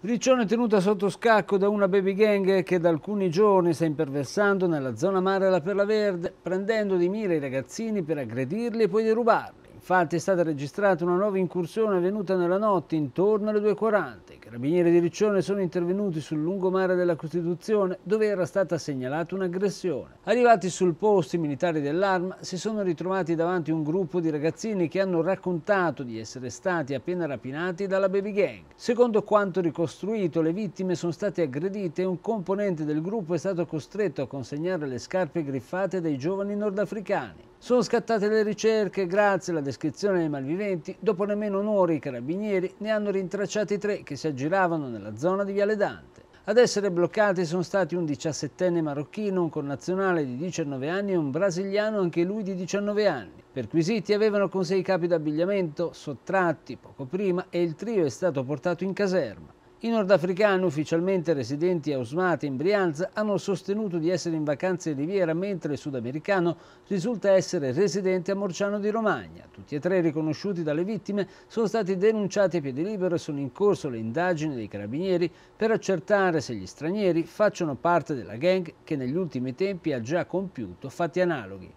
Riccione tenuta sotto scacco da una baby gang che da alcuni giorni sta imperversando nella zona mare della Perla Verde, prendendo di mira i ragazzini per aggredirli e poi derubarli. Infatti è stata registrata una nuova incursione avvenuta nella notte intorno alle 2.40. I carabinieri di Riccione sono intervenuti sul lungomare della Costituzione dove era stata segnalata un'aggressione. Arrivati sul posto i militari dell'arma si sono ritrovati davanti a un gruppo di ragazzini che hanno raccontato di essere stati appena rapinati dalla baby gang. Secondo quanto ricostruito le vittime sono state aggredite e un componente del gruppo è stato costretto a consegnare le scarpe griffate dai giovani nordafricani. Sono scattate le ricerche grazie alla descrizione dei malviventi. Dopo nemmeno un'ora i carabinieri ne hanno rintracciati tre che si aggiravano nella zona di Viale Dante. Ad essere bloccati sono stati un 17enne marocchino, un connazionale di 19 anni e un brasiliano anche lui di 19 anni. Perquisiti avevano con sé i capi d'abbigliamento sottratti poco prima e il trio è stato portato in caserma. I nordafricani ufficialmente residenti a Osmati in Brianza hanno sostenuto di essere in vacanze in Riviera mentre il sudamericano risulta essere residente a Morciano di Romagna. Tutti e tre riconosciuti dalle vittime sono stati denunciati a piedi libero e sono in corso le indagini dei carabinieri per accertare se gli stranieri facciano parte della gang che negli ultimi tempi ha già compiuto fatti analoghi.